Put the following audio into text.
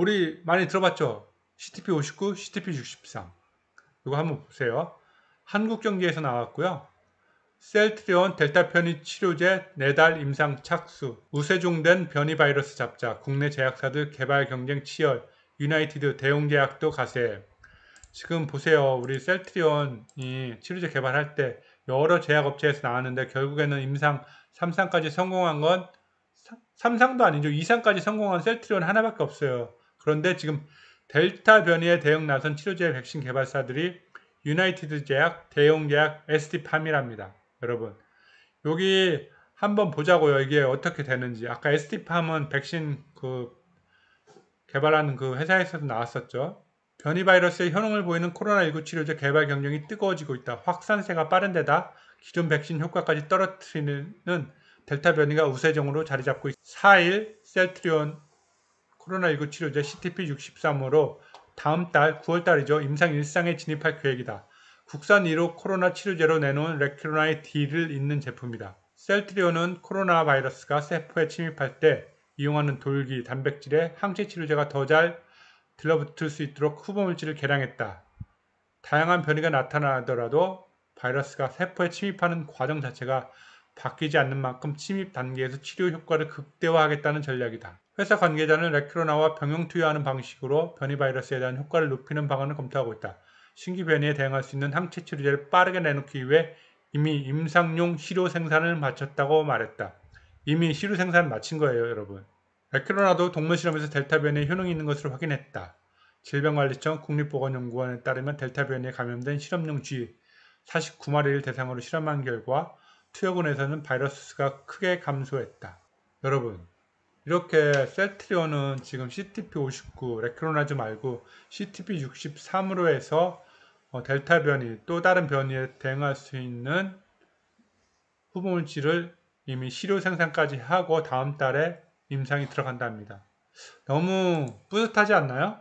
우리 많이 들어봤죠? CTP 59, CTP 63. 이거 한번 보세요. 한국경제에서 나왔고요. 셀트리온 델타 변이 치료제 4달 임상 착수, 우세종된 변이 바이러스 잡자, 국내 제약사들 개발 경쟁 치열, 유나이티드 대형제약도 가세. 지금 보세요. 우리 셀트리온이 치료제 개발할 때 여러 제약업체에서 나왔는데 결국에는 임상 3상까지 성공한 건 3상도 아니죠. 2상까지 성공한 셀트리온 하나밖에 없어요. 그런데 지금 델타 변이에 대응 나선 치료제 백신 개발사들이 유나이티드 제약, 대용 제약, ST팜이랍니다. 여러분, 여기 한번 보자고요. 이게 어떻게 되는지. 아까 ST팜은 백신 그 개발하는 그 회사에서도 나왔었죠. 변이 바이러스의 효능을 보이는 코로나19 치료제 개발 경쟁이 뜨거워지고 있다. 확산세가 빠른 데다 기존 백신 효과까지 떨어뜨리는 델타 변이가 우세적으로 자리 잡고 있다. 4일 셀트리온 코로나19 치료제 CTP63으로 다음 달 9월 달이죠. 임상 일상에 진입할 계획이다. 국산 1호 코로나 치료제로 내놓은 레크로나의 D를 잇는 제품이다. 셀트리온은 코로나 바이러스가 세포에 침입할 때 이용하는 돌기, 단백질에 항체 치료제가 더 잘 들러붙을 수 있도록 후보 물질을 개량했다. 다양한 변이가 나타나더라도 바이러스가 세포에 침입하는 과정 자체가 바뀌지 않는 만큼 침입 단계에서 치료 효과를 극대화하겠다는 전략이다. 회사 관계자는 레크로나와 병용 투여하는 방식으로 변이 바이러스에 대한 효과를 높이는 방안을 검토하고 있다. 신규 변이에 대응할 수 있는 항체 치료제를 빠르게 내놓기 위해 이미 임상용 시료 생산을 마쳤다고 말했다. 이미 시료 생산 마친 거예요, 여러분. 레크로나도 동물 실험에서 델타 변이의 효능이 있는 것으로 확인했다. 질병관리청 국립보건연구원에 따르면 델타 변이에 감염된 실험용 쥐 49마리를 대상으로 실험한 결과 투여군에서는 바이러스가 크게 감소했다. 여러분, 이렇게 셀트리온은 지금 CTP59 레크론하지 말고 CTP63으로 해서 어, 델타 변이 또 다른 변이에 대응할 수 있는 후보물질을 이미 시료 생산까지 하고 다음 달에 임상이 들어간답니다. 너무 뿌듯하지 않나요?